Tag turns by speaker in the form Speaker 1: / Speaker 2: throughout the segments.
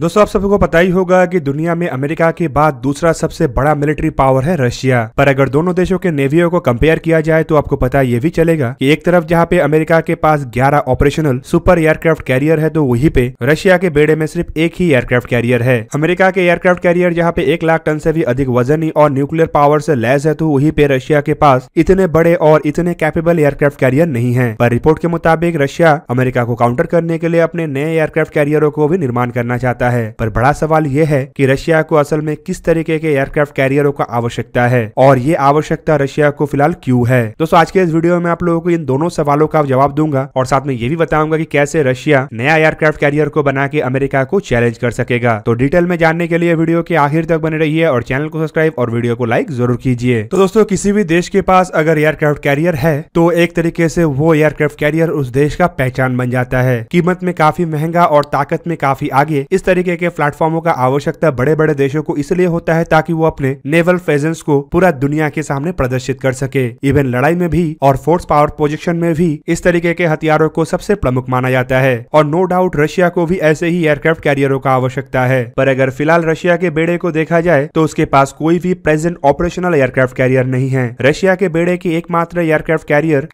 Speaker 1: दोस्तों आप सभी को पता ही होगा कि दुनिया में अमेरिका के बाद दूसरा सबसे बड़ा मिलिट्री पावर है रशिया पर अगर दोनों देशों के नेवियों को कंपेयर किया जाए तो आपको पता ये भी चलेगा कि एक तरफ जहाँ पे अमेरिका के पास 11 ऑपरेशनल सुपर एयरक्राफ्ट कैरियर है तो वहीं पे रशिया के बेड़े में सिर्फ एक ही एयरक्राफ्ट कैरियर है अमेरिका के एयरक्राफ्ट कैरियर जहाँ पे एक लाख टन से भी अधिक वजनी और न्यूक्लियर पावर से लैस है तो वहीं पे रशिया के पास इतने बड़े और इतने कैपेबल एयरक्राफ्ट कैरियर नहीं है पर रिपोर्ट के मुताबिक रशिया अमेरिका को काउंटर करने के लिए अपने नए एयरक्राफ्ट कैरियरों को भी निर्माण करना चाहता है सकता है पर बड़ा सवाल यह है कि रशिया को असल में किस तरीके के एयरक्राफ्ट कैरियरों का आवश्यकता है और ये आवश्यकता रशिया को फिलहाल क्यों है दोस्तों आज के इस वीडियो में आप लोगों को इन दोनों सवालों का जवाब दूंगा और साथ में ये भी बताऊंगा की कैसे रशिया नया एयरक्राफ्ट कैरियर को बना के अमेरिका को चैलेंज कर सकेगा तो डिटेल में जानने के लिए वीडियो के आखिर तक बने रही और चैनल को सब्सक्राइब और वीडियो को लाइक जरूर कीजिए तो दोस्तों किसी भी देश के पास अगर एयरक्राफ्ट कैरियर है तो एक तरीके से वो एयरक्राफ्ट कैरियर उस देश का पहचान बन जाता है कीमत में काफी महंगा और ताकत में काफी आगे इस तरीके के प्लेटफॉर्मों का आवश्यकता बड़े बड़े देशों को इसलिए होता है ताकि वो अपने नेवल प्रेजेंस को पूरा दुनिया के सामने प्रदर्शित कर सके इवन लड़ाई में भी और फोर्स पावर पोजिशन में भी इस तरीके के हथियारों को सबसे प्रमुख माना जाता है और नो डाउट रशिया को भी ऐसे ही एयरक्राफ्ट कैरियरों का आवश्यकता है पर अगर फिलहाल रशिया के बेड़े को देखा जाए तो उसके पास कोई भी प्रेजेंट ऑपरेशनल एयरक्राफ्ट कैरियर नहीं है रशिया के बेड़े की एकमात्र एयरक्राफ्ट कैरियर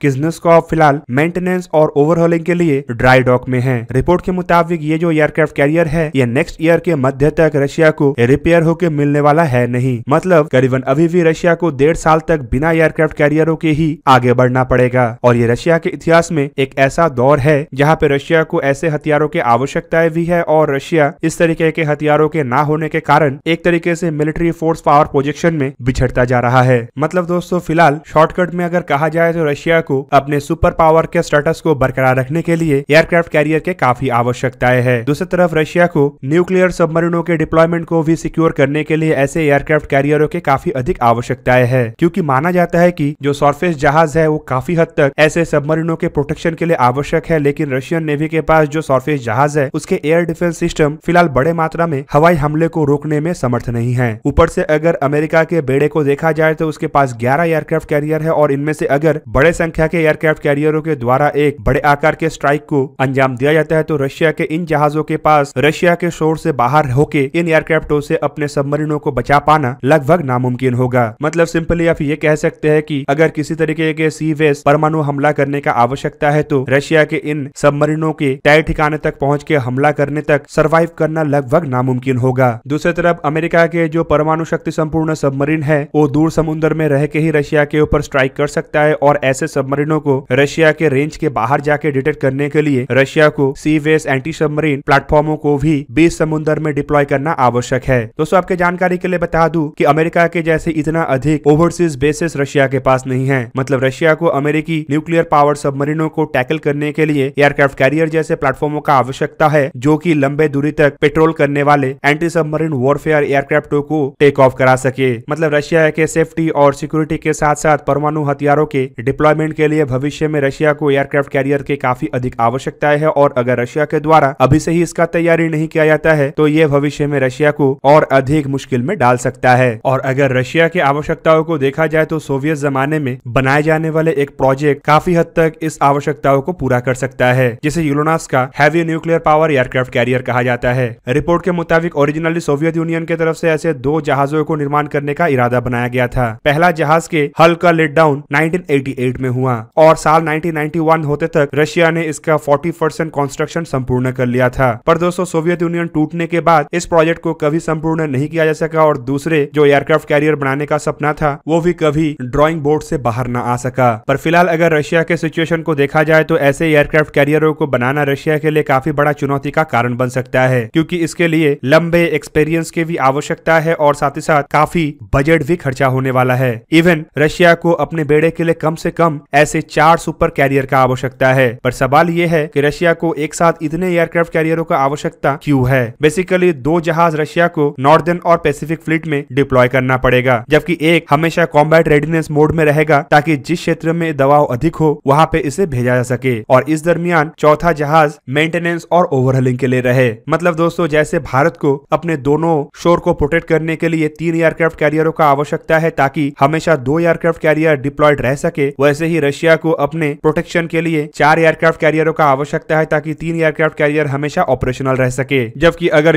Speaker 1: को फिलहाल मेंटेनेंस और ओवरहॉलिंग के लिए ड्राई डॉक में है रिपोर्ट के मुताबिक ये जो एयरक्राफ्ट कैरियर है ये लेकिन नेक्स्ट ईयर के मध्य तक रशिया को रिपेयर होकर मिलने वाला है नहीं मतलब करीबन अभी भी रशिया को डेढ़ साल तक बिना एयरक्राफ्ट कैरियरों के ही आगे बढ़ना पड़ेगा और ये रशिया के इतिहास में एक ऐसा दौर है जहाँ पे रशिया को ऐसे हथियारों की आवश्यकताएं भी है और रशिया इस तरीके के हथियारों के ना होने के कारण एक तरीके से मिलिट्री फोर्स पावर प्रोजेक्शन में बिछड़ता जा रहा है मतलब दोस्तों फिलहाल शॉर्टकट में अगर कहा जाए तो रशिया को अपने सुपर पावर के स्टेटस को बरकरार रखने के लिए एयरक्राफ्ट कैरियर के काफी आवश्यकताएं है दूसरी तरफ रशिया को न्यूक्लियर सबमरीनों के डिप्लॉयमेंट को भी सिक्योर करने के लिए ऐसे एयरक्राफ्ट कैरियरों के काफी अधिक आवश्यकताएं है क्योंकि माना जाता है की जो सरफेस जहाज है वो काफी हद तक ऐसे सबमरीनों के प्रोटेक्शन के लिए आवश्यक है लेकिन रशियन नेवी के पास जो सरफेस जहाज है उसके एयर डिफेंस सिस्टम फिलहाल बड़े मात्रा में हवाई हमले को रोकने में समर्थ नहीं है ऊपर से अगर अमेरिका के बेड़े को देखा जाए तो उसके पास ग्यारह एयरक्राफ्ट कैरियर है और इनमें से अगर बड़े संख्या के एयरक्राफ्ट कैरियरों के द्वारा एक बड़े आकार के स्ट्राइक को अंजाम दिया जाता है तो रशिया के इन जहाजों के पास रशिया के के शोर से बाहर होके इन एयरक्राफ्टों से अपने सबमरीनों को बचा पाना लगभग नामुमकिन होगा मतलब सिंपली आप ये कह सकते हैं कि अगर किसी तरीके के सी वेस परमाणु हमला करने का आवश्यकता है तो रशिया के इन सबमरीनों के तय ठिकाने तक पहुँच के हमला करने तक सर्वाइव करना लगभग नामुमकिन होगा दूसरी तरफ अमेरिका के जो परमाणु शक्ति संपूर्ण सबमरीन है वो दूर समुन्द्र में रह के ही रशिया के ऊपर स्ट्राइक कर सकता है और ऐसे सबमरीनों को रशिया के रेंज के बाहर जाके डिटेक्ट करने के लिए रशिया को सी वेस एंटी सबमरीन प्लेटफॉर्मो को भी बीस समुन्द्र में डिप्लॉय करना आवश्यक है दोस्तों आपके जानकारी के लिए बता दू की अमेरिका के जैसे इतना अधिक ओवरसीज बेसिस रशिया के पास नहीं है मतलब रशिया को अमेरिकी न्यूक्लियर पावर सबमरीनों को टैकल करने के लिए एयरक्राफ्ट कैरियर जैसे प्लेटफॉर्मों का आवश्यकता है जो की लंबे दूरी तक पेट्रोल करने वाले एंटी सबमरीन वॉरफेयर एयरक्राफ्टों को टेक ऑफ करा सके मतलब रशिया के सेफ्टी और सिक्योरिटी के साथ साथ परमाणु हथियारों के डिप्लॉयमेंट के लिए भविष्य में रशिया को एयरक्राफ्ट कैरियर के काफी अधिक आवश्यकता है और अगर रशिया के द्वारा अभी से ही इसका तैयारी नहीं किया जाता है तो ये भविष्य में रशिया को और अधिक मुश्किल में डाल सकता है और अगर रशिया की आवश्यकताओं को देखा जाए तो सोवियत जमाने में बनाए जाने वाले एक प्रोजेक्ट काफी हद तक इस आवश्यकताओं को पूरा कर सकता है जिसे यूलोनास का heavy nuclear power aircraft carrier कहा जाता है रिपोर्ट के मुताबिक ओरिजिनली सोवियत यूनियन के तरफ से ऐसे दो जहाजों को निर्माण करने का इरादा बनाया गया था पहला जहाज के हल का लेट डाउन 1988 में हुआ और साल 1991 होते तक रशिया ने इसका 40 परसेंट कंस्ट्रक्शन संपूर्ण कर लिया था पर दोस्तों सोवियत यूनियन यूनियन टूटने के बाद इस प्रोजेक्ट को कभी संपूर्ण नहीं किया जा सका और दूसरे जो एयरक्राफ्ट कैरियर बनाने का सपना था वो भी कभी ड्रॉइंग बोर्ड से बाहर न आ सका पर फिलहाल अगर रशिया के सिचुएशन को देखा जाए तो ऐसे एयरक्राफ्ट कैरियरों को बनाना रशिया के लिए काफी बड़ा चुनौती का कारण बन सकता है क्योंकि इसके लिए लंबे एक्सपीरियंस की भी आवश्यकता है और साथ ही साथ काफी बजट भी खर्चा होने वाला है इवन रशिया को अपने बेड़े के लिए कम से कम ऐसे चार सुपर कैरियर का आवश्यकता है पर सवाल ये है कि रशिया को एक साथ इतने एयरक्राफ्ट कैरियरों का आवश्यकता क्यों है बेसिकली दो जहाज रशिया को नॉर्दर्न और पैसिफिक फ्लीट में डिप्लॉय करना पड़ेगा जबकि एक हमेशा कॉम्बैट रेडीनेस मोड में रहेगा ताकि जिस क्षेत्र में दबाव अधिक हो वहाँ पे इसे भेजा जा सके और इस दरमियान चौथा जहाज मेंटेनेंस और ओवरहलिंग के लिए रहे मतलब दोस्तों जैसे भारत को अपने दोनों शोर को प्रोटेक्ट करने के लिए तीन एयरक्राफ्ट कैरियरों का आवश्यकता है ताकि हमेशा दो एयरक्राफ्ट कैरियर डिप्लॉयड रह सके वैसे ही रशिया को अपने प्रोटेक्शन के लिए चार एयरक्राफ्ट कैरियरों का आवश्यकता है ताकि तीन एयरक्राफ्ट कैरियर हमेशा ऑपरेशनल रह सके जबकि अगर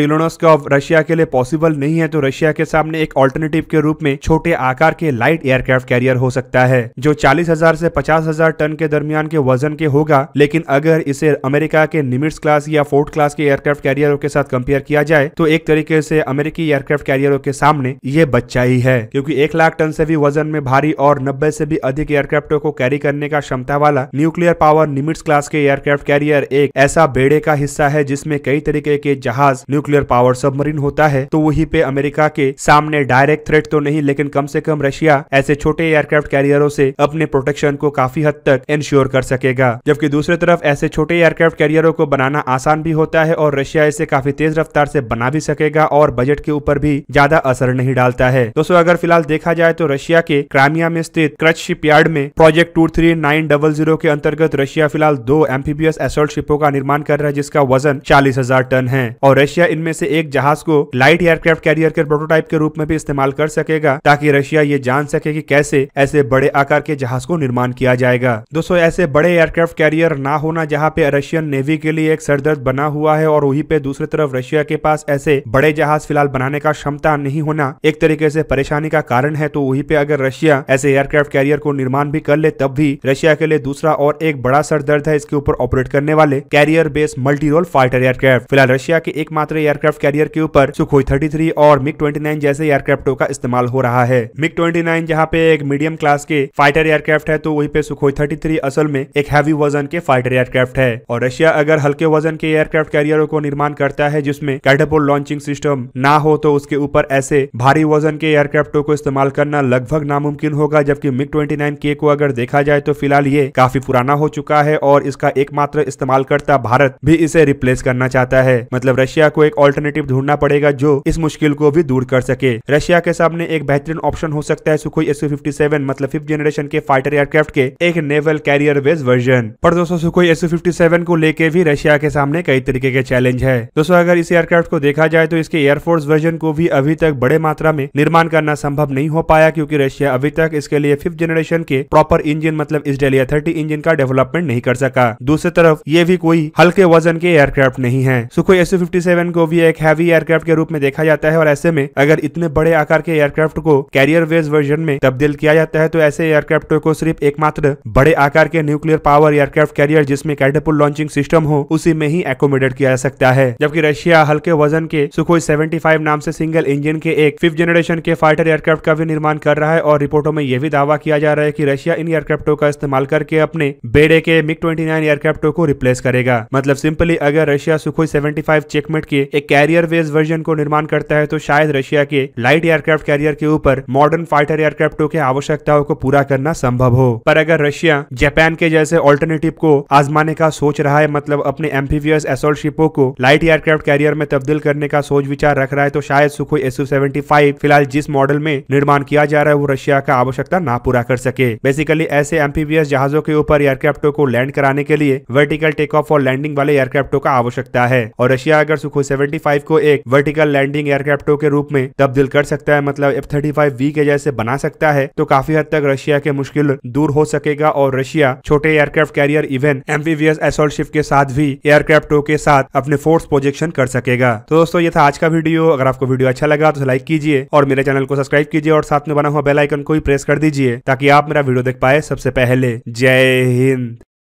Speaker 1: ऑफ रशिया के लिए पॉसिबल नहीं है तो रशिया के सामने एक ऑल्टरनेटिव के रूप में छोटे आकार के लाइट एयरक्राफ्ट कैरियर हो सकता है जो चालीस हजार ऐसी पचास हजार टन के दरमियान के वजन के होगा लेकिन अगर इसे अमेरिका के निमिट्स क्लास या फोर्थ क्लास के एयरक्राफ्ट कैरियरों के साथ कंपेयर किया जाए तो एक तरीके से अमेरिकी एयरक्राफ्ट कैरियरों के सामने ये बच्चा ही है क्योंकि एक लाख टन से भी वजन में भारी और नब्बे से भी अधिक एयरक्राफ्टों को कैरी करने का क्षमता वाला न्यूक्लियर पावर निमिट्स क्लास के एयरक्राफ्ट कैरियर एक ऐसा बेड़े का हिस्सा है जिसमें कई तरीके के जहाज न्यूक्लियर पावर सबमरीन होता है तो वही पे अमेरिका के सामने डायरेक्ट थ्रेट तो नहीं लेकिन कम से कम रशिया ऐसे छोटे एयरक्राफ्ट कैरियरों से अपने प्रोटेक्शन को काफी हद तक इंश्योर कर सकेगा जबकि दूसरी तरफ ऐसे छोटे एयरक्राफ्ट कैरियरों को बनाना आसान भी होता है और रशिया इसे काफी तेज रफ्तार से बना भी सकेगा और बजट के ऊपर भी ज्यादा असर नहीं डालता है दोस्तों अगर फिलहाल देखा जाए तो रशिया के क्राइमिया में स्थित क्रच शिप में project two three nine double zero के अंतर्गत रशिया फिलहाल दो एम्फीबियस एसोल्ट शिपों का निर्माण कर रहा है जिसका वजन चालीस हजार टन है हैं और रशिया इनमें से एक जहाज को लाइट एयरक्राफ्ट कैरियर के प्रोटोटाइप के रूप में भी इस्तेमाल कर सकेगा ताकि रशिया ये जान सके कि कैसे ऐसे बड़े आकार के जहाज को निर्माण किया जाएगा दोस्तों ऐसे बड़े एयरक्राफ्ट कैरियर ना होना जहाँ पे रशियन नेवी के लिए एक सरदर्द बना हुआ है और वही पे दूसरी तरफ रशिया के पास ऐसे बड़े जहाज फिलहाल बनाने का क्षमता नहीं होना एक तरीके से परेशानी का कारण है तो वही पे अगर रशिया ऐसे एयरक्राफ्ट कैरियर को निर्माण भी कर ले तब भी रशिया के लिए दूसरा और एक बड़ा सरदर्द है इसके ऊपर ऑपरेट करने वाले carrier based multi role fighter aircraft फिलहाल रशिया रशिया के एकमात्र एयरक्राफ्ट कैरियर के ऊपर सुखोई थ्री और मिक ट्वेंटी जैसे एयरक्राफ्टों का इस्तेमाल हो रहा है मिग 29 जहाँ पे एक मीडियम क्लास के फाइटर एयरक्राफ्ट है तो वही पे सुखोई 33 असल में एक हैवी वजन के फाइटर एयरक्राफ्ट है और रशिया अगर हल्के वजन के एयरक्राफ्ट कैरियरों को निर्माण करता है जिसमें कैटापोल लॉन्चिंग सिस्टम ना हो तो उसके ऊपर ऐसे भारी वजन के एयरक्राफ्टों को इस्तेमाल करना लगभग नामुमकिन होगा जबकि मिग ट्वेंटी के को अगर देखा जाए तो फिलहाल ये काफी पुराना हो चुका है और इसका एकमात्र इस्तेमालकर्ता भारत भी इसे रिप्लेस करना चाहता है मतलब मतलब रशिया को एक ऑल्टरनेटिव ढूंढना पड़ेगा जो इस मुश्किल को भी दूर कर सके रशिया के सामने एक बेहतरीन ऑप्शन हो सकता है सुखोई फिफ्टी सेवन मतलब फिफ्थ जनरेशन के फाइटर एयरक्राफ्ट के एक नेवल कैरियर बेस वर्जन पर दोस्तों सुखोई सेवन को लेके भी रशिया के सामने कई तरीके के चैलेंज है दोस्तों अगर इस एयरक्राफ्ट को देखा जाए तो इसके एयरफोर्स वर्जन को भी अभी तक बड़े मात्रा में निर्माण करना संभव नहीं हो पाया क्योंकि रशिया अभी तक इसके लिए फिफ्थ जनरेशन के प्रॉपर इंजन मतलब इसराइलिया थर्टी इंजन का डेवलपमेंट नहीं कर सका दूसरी तरफ ये भी कोई हल्के वजन के एयरक्राफ्ट नहीं है सुखोई एस सेवन को भी एक हैवी एयरक्राफ्ट के रूप में देखा जाता है और ऐसे में अगर इतने बड़े आकार के एयरक्राफ्ट को कैरियर वेज वर्जन में तब्दील किया जाता है तो ऐसे एयरक्राफ्ट को सिर्फ एकमात्र बड़े आकार के न्यूक्लियर पावर एयरक्राफ्ट कैरियर जिसमें कैडेपुल लॉन्चिंग सिस्टम हो उसी में ही एकोमोडेट किया जा सकता है जबकि रशिया हल्के वजन के सुखोई सेवेंटी नाम से सिंगल इंजन के एक फिफ्थ जनरेशन के फाइटर एयरक्राफ्ट का भी निर्माण कर रहा है और रिपोर्टों में यह भी दावा किया जा रहा है की रशिया इन एयरक्राफ्टों का इस्तेमाल करके अपने बेड़े के मिग ट्वेंटी एयरक्राफ्टों को रिप्लेस करेगा मतलब सिंपली अगर रशिया सुखोई सेवेंटी चेकमेट के एक कैरियर वेज वर्जन को निर्माण करता है तो शायद रशिया के लाइट एयरक्राफ्ट कैरियर के ऊपर मॉडर्न फाइटर एयरक्राफ्टों की आवश्यकताओं को पूरा करना संभव हो पर अगर रशिया जापान के जैसे ऑल्टरनेटिव को आजमाने का सोच रहा है मतलब अपने एम्फीवियस एसोलशिपो शिपों को लाइट एयरक्राफ्ट कैरियर में तब्दील करने का सोच विचार रख रहा है तो शायद सुखोई एसयू सेवेंटी फिलहाल जिस मॉडल में निर्माण किया जा रहा है वो रशिया का आवश्यकता ना पूरा कर सके बेसिकली ऐसे एम्फीवियस जहाजों के ऊपर एयरक्राफ्टों को लैंड कराने के लिए वर्टिकल टेक ऑफ और लैंडिंग वाले एयरक्राफ्टों का आवश्यकता है और रशिया जाकर सुखो 75 को एक वर्टिकल लैंडिंग एयरक्राफ्टो के रूप में तब्दील कर सकता है मतलब एफ थर्टी फाइव वी के जैसे बना सकता है तो काफी हद तक रशिया के मुश्किल दूर हो सकेगा और रशिया छोटे aircraft carrier even MPVS assault ship के साथ भी एयरक्राफ्टो के साथ अपने फोर्स प्रोजेक्शन कर सकेगा तो दोस्तों ये था आज का वीडियो अगर आपको वीडियो अच्छा लगा तो लाइक कीजिए और मेरे चैनल को सब्सक्राइब कीजिए और साथ में बना हुआ बेलाइकन को भी प्रेस कर दीजिए ताकि आप मेरा वीडियो देख पाए सबसे पहले जय हिंद